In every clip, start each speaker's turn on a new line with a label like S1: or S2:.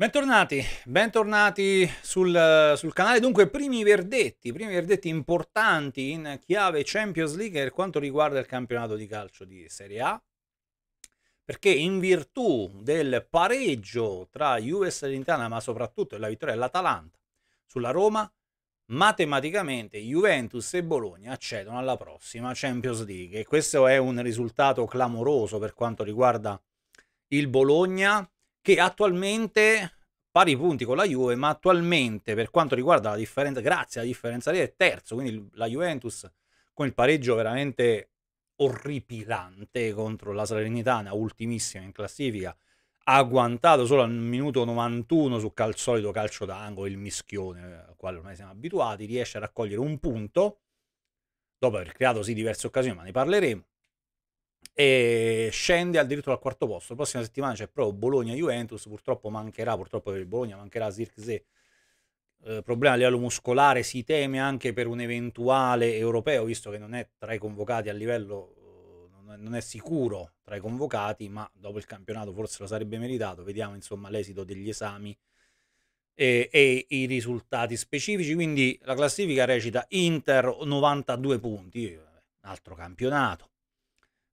S1: Bentornati, bentornati sul, sul, canale. Dunque, primi verdetti, primi verdetti importanti in chiave Champions League per quanto riguarda il campionato di calcio di Serie A. Perché in virtù del pareggio tra US e Lintana, ma soprattutto della vittoria dell'Atalanta sulla Roma, matematicamente Juventus e Bologna accedono alla prossima Champions League. E questo è un risultato clamoroso per quanto riguarda il Bologna che attualmente pari punti con la Juve, ma attualmente per quanto riguarda la differenza, grazie alla differenza lì è terzo, quindi la Juventus con il pareggio veramente orripilante contro la Salernitana, ultimissima in classifica, ha agguantato solo al minuto 91 sul cal- solito calcio d'angolo, il mischione eh, al quale ormai siamo abituati, riesce a raccogliere un punto, dopo aver creato sì diverse occasioni, ma ne parleremo, e scende addirittura al quarto posto. La prossima settimana c'è proprio Bologna-Juventus, purtroppo mancherà, purtroppo per il Bologna mancherà Zirkzee, eh, problema a livello muscolare, si teme anche per un eventuale europeo, visto che non è tra i convocati a livello, eh, non è sicuro tra i convocati, ma dopo il campionato forse lo sarebbe meritato, vediamo insomma l'esito degli esami e, e, i risultati specifici, quindi la classifica recita Inter 92 punti, eh, un altro campionato,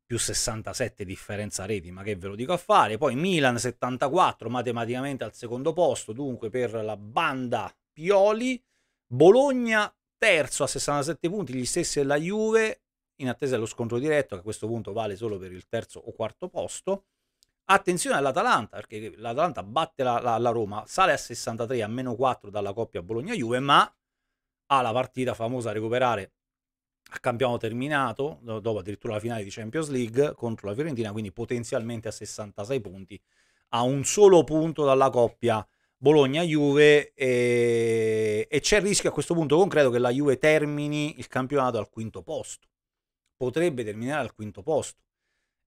S1: più 67 differenza reti, ma che ve lo dico a fare. Poi Milan 74, matematicamente al secondo posto, dunque per la banda Pioli. Bologna terzo a 67 punti, gli stessi della Juve, in attesa dello scontro diretto, che a questo punto vale solo per il terzo o quarto posto. Attenzione all'Atalanta, perché l'Atalanta batte la, la, la Roma, sale a 63 a meno 4 dalla coppia Bologna-Juve, ma ha la partita famosa a recuperare a campionato terminato, dopo addirittura la finale di Champions League contro la Fiorentina, quindi potenzialmente a 66 punti, a un solo punto dalla coppia Bologna-Juve e, e c'è il rischio a questo punto concreto che la Juve termini il campionato al quinto posto, potrebbe terminare al quinto posto,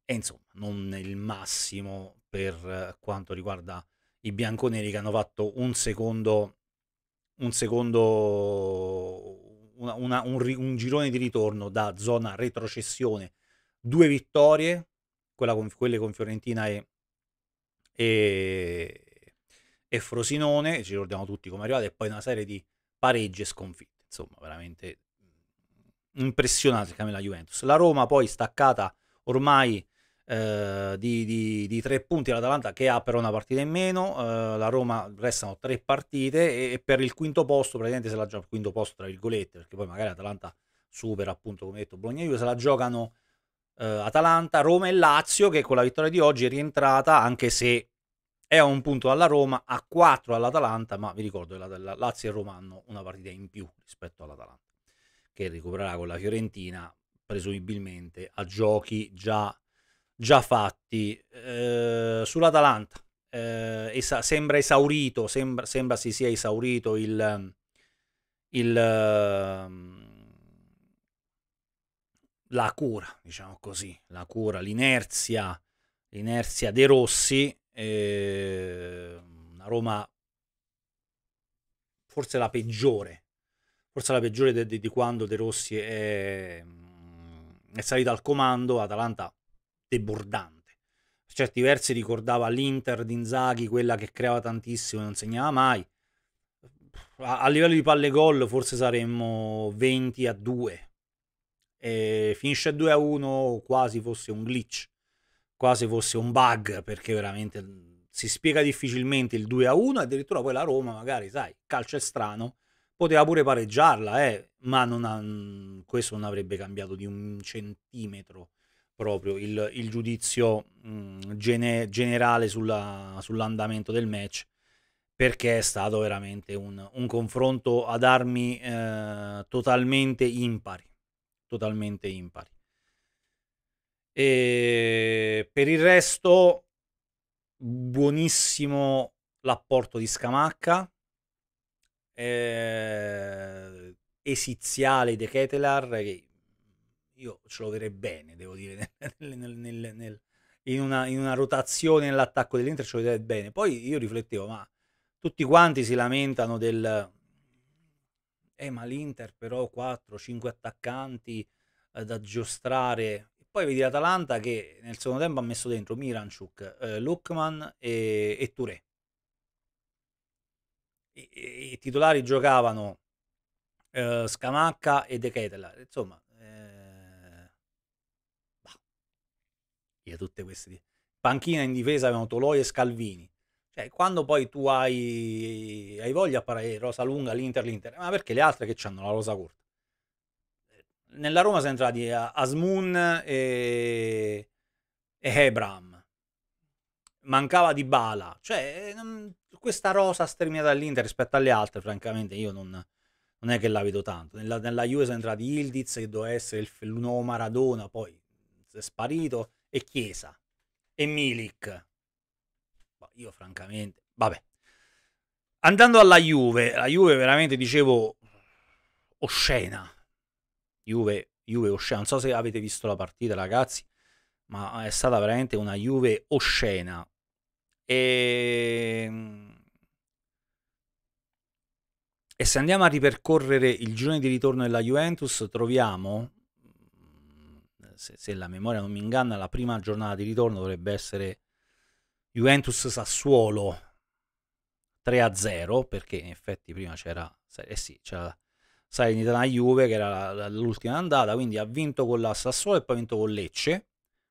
S1: e insomma non il massimo per eh, quanto riguarda i bianconeri che hanno fatto un secondo, un secondo una, una, un, un, girone di ritorno da zona retrocessione, due vittorie, con, quelle con Fiorentina e, e, e Frosinone, ci ricordiamo tutti come è arrivata, e poi una serie di pareggi e sconfitte, insomma veramente mm, impressionante come la Juventus. La Roma poi staccata ormai eh, di, di, di, tre punti all'Atalanta che ha però una partita in meno, eh, la Roma restano tre partite e, e, per il quinto posto praticamente se la gioca, quinto posto tra virgolette, perché poi magari l'Atalanta supera appunto come detto Bologna Juve, se la giocano eh, Atalanta, Roma e Lazio che con la vittoria di oggi è rientrata anche se è a un punto alla Roma, a quattro all'Atalanta, ma vi ricordo che la, la Lazio e Roma hanno una partita in più rispetto all'Atalanta, che recupererà con la Fiorentina presumibilmente a giochi già già fatti. Eh, sull'Atalanta eh, esa- sembra esaurito, sembra, sembra, si sia esaurito il, il ehm, la cura, diciamo così, la cura, l'inerzia, l'inerzia dei Rossi, eh, una Roma forse la peggiore, forse la peggiore di, di, di quando De Rossi è, è salito al comando, Atalanta debordante. A certi versi ricordava l'Inter di Inzaghi, quella che creava tantissimo e non segnava mai. A, a livello di palle gol forse saremmo 20 a 2. E finisce 2 a 1 quasi fosse un glitch, quasi fosse un bug, perché veramente si spiega difficilmente il 2 a 1 addirittura poi la Roma magari sai calcio è strano poteva pure pareggiarla eh, ma non ha, mm, questo non avrebbe cambiato di un centimetro proprio il, il giudizio mh, gene, generale sulla, sull'andamento del match perché è stato veramente un, un confronto ad armi eh, totalmente impari, totalmente impari. E per il resto, buonissimo l'apporto di Scamacca, eh, esiziale di Ketelar, che io ce lo vedrei bene, devo dire, nel, nel, nel, in, una, in, una, rotazione nell'attacco dell'Inter ce lo vedrei bene. Poi io riflettevo, ma tutti quanti si lamentano del... Eh, ma l'Inter però 4-5 attaccanti eh, da giostrare. Poi vedi l'Atalanta che nel secondo tempo ha messo dentro Miranchuk, eh, Lukman e, e Touré. I, titolari giocavano eh, Scamacca e De Ketelaere. Insomma, tutte queste. Panchina in difesa avevano Toloi e Scalvini. Cioè, quando poi tu hai, hai voglia a parlare rosa lunga, l'Inter, l'Inter, ma perché le altre che hanno la rosa corta? Nella Roma sono entrati Asmun e, e Hebram. Mancava di bala. Cioè, non... questa rosa sterminata all'Inter rispetto alle altre, francamente, io non, non è che la vedo tanto. Nella, nella Juve sono entrati Ildiz, che doveva essere il, l'uno Maradona, poi è sparito e Chiesa e Milik. Boh, io francamente, vabbè. Andando alla Juve, la Juve veramente dicevo oscena. Juve, Juve oscena. Non so se avete visto la partita, ragazzi, ma è stata veramente una Juve oscena. E... Ehm, e se andiamo a ripercorrere il giorno di ritorno della Juventus, troviamo se, se, la memoria non mi inganna, la prima giornata di ritorno dovrebbe essere Juventus-Sassuolo 3-0, perché in effetti prima c'era, eh sì, c'era Salernitana-Juve che era l'ultima andata, quindi ha vinto con la Sassuolo e poi ha vinto con Lecce.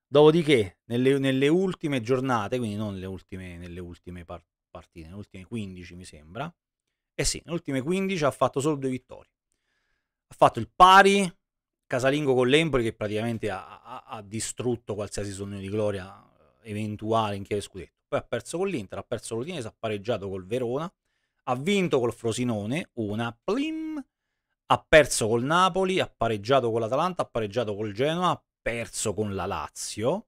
S1: Dopodiché, nelle, nelle, ultime giornate, quindi non le ultime, nelle ultime par- partite, nelle ultime 15 mi sembra, eh sì, nelle ultime 15 ha fatto solo due vittorie. Ha fatto il pari casalingo con l'Empoli che praticamente ha, ha, ha distrutto qualsiasi sogno di gloria eh, eventuale in chiave scudetto. Poi ha perso con l'Inter, ha perso con l'Udinese, ha pareggiato col Verona, ha vinto col Frosinone, una plim, ha perso col Napoli, ha pareggiato con l'Atalanta, ha pareggiato col Genoa, ha perso con la Lazio,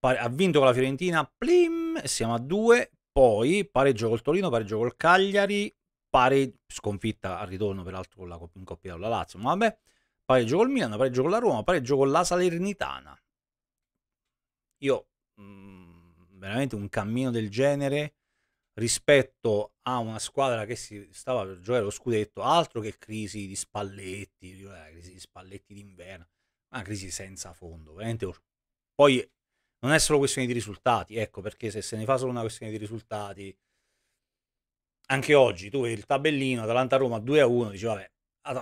S1: ha vinto con la Fiorentina, plim, siamo a due, poi pareggio col Torino, pareggio col Cagliari, pari sconfitta al ritorno peraltro con la, in coppia con la Lazio, ma vabbè, pareggio col Milano, pareggio con la Roma, pareggio con la Salernitana. Io mh, mm, veramente un cammino del genere rispetto a una squadra che si stava per giocare lo scudetto, altro che crisi di spalletti, eh, crisi di spalletti d'inverno, una crisi senza fondo, veramente. Poi non è solo questione di risultati, ecco perché se se ne fa solo una questione di risultati, anche oggi tu vedi il tabellino Atalanta-Roma 2-1, dici vabbè,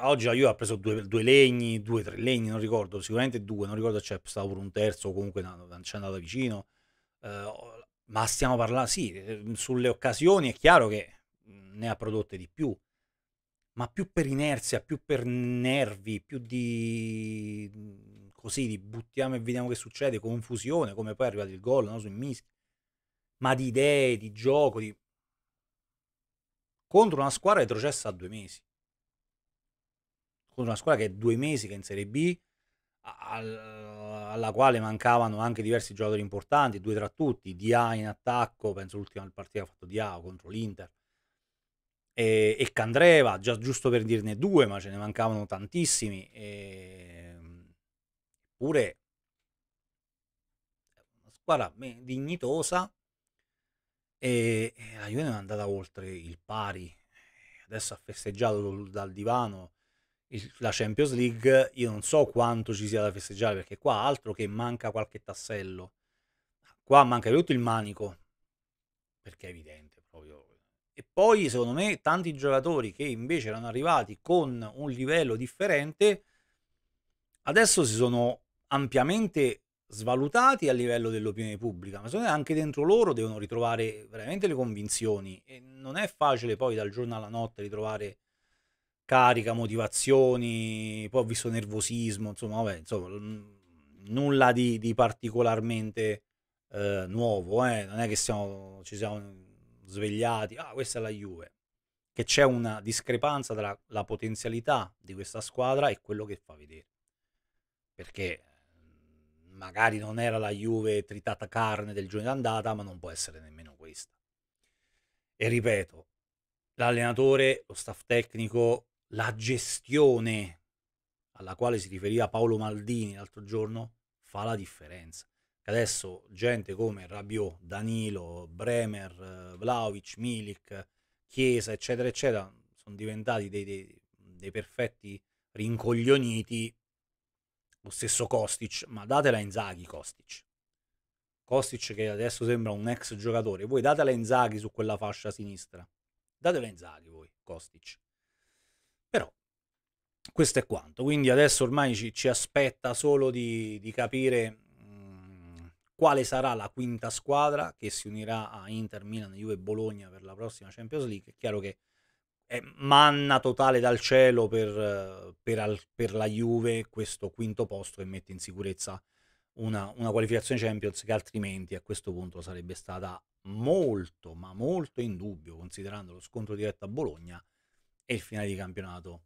S1: oggi la Juve ha preso due, due, legni, due, tre legni, non ricordo, sicuramente due, non ricordo c'è stato pure un terzo, comunque no, non c'è andata vicino. Uh, ma stiamo parlando, sì, ehm, sulle occasioni è chiaro che mhmm, ne ha prodotte di più, ma più per inerzia, più per nervi, più di mhmm, così, di buttiamo e vediamo che succede, confusione, come poi è arrivato il gol no, su Mischi, ma di idee, di gioco, di contro una squadra retrocessa a due mesi. Contro una squadra che è due mesi che è in Serie B, alla quale mancavano anche diversi giocatori importanti, due tra tutti, Dia in attacco, penso l'ultima partita ha fatto Dia contro l'Inter, e, e, Candreva, già, giusto per dirne due, ma ce ne mancavano tantissimi, eppure eh, una squadra dignitosa e, e la Juventus è andata oltre il pari, adesso ha festeggiato dal divano il, la Champions League, io non so quanto ci sia da festeggiare perché qua altro che manca qualche tassello, qua manca tutto il manico, perché è evidente proprio. E poi secondo me tanti giocatori che invece erano arrivati con un livello differente, adesso si sono ampiamente svalutati a livello dell'opinione pubblica, ma secondo me anche dentro loro devono ritrovare veramente le convinzioni e non è facile poi dal giorno alla notte ritrovare carica, motivazioni, poi ho visto nervosismo, insomma, vabbè, insomma, nulla di, di particolarmente eh, nuovo, eh? non è che siamo, ci siamo svegliati, ah questa è la Juve, che c'è una discrepanza tra la potenzialità di questa squadra e quello che fa vedere, perché magari non era la Juve tritata carne del giorno d'andata, ma non può essere nemmeno questa. E ripeto, l'allenatore, lo staff tecnico, la gestione alla quale si riferiva Paolo Maldini l'altro giorno fa la differenza. Adesso gente come Rabiot, Danilo, Bremer, Vlaovic, Milik, Chiesa, eccetera, eccetera, sono diventati dei, dei, dei perfetti rincoglioniti lo stesso Kostic, ma datela a Inzaghi Kostic. Kostic che adesso sembra un ex giocatore, voi datela a Inzaghi su quella fascia sinistra. Datela a Inzaghi voi, Kostic. Però questo è quanto, quindi adesso ormai ci, ci aspetta solo di, di capire mh, mm, quale sarà la quinta squadra che si unirà a Inter, Milan, Juve e Bologna per la prossima Champions League. È chiaro che manna totale dal cielo per, per, al, per, la Juve questo quinto posto che mette in sicurezza una, una, qualificazione Champions che altrimenti a questo punto sarebbe stata molto ma molto in dubbio considerando lo scontro diretto a Bologna e il finale di campionato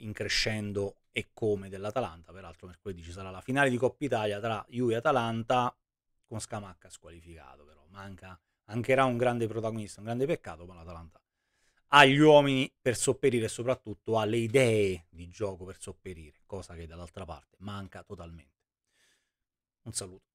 S1: in crescendo e come dell'Atalanta peraltro mercoledì ci sarà la finale di Coppa Italia tra Juve e Atalanta con Scamacca squalificato però manca ancherà un grande protagonista un grande peccato ma l'Atalanta agli uomini per sopperire e soprattutto alle idee di gioco per sopperire, cosa che dall'altra parte manca totalmente. Un saluto.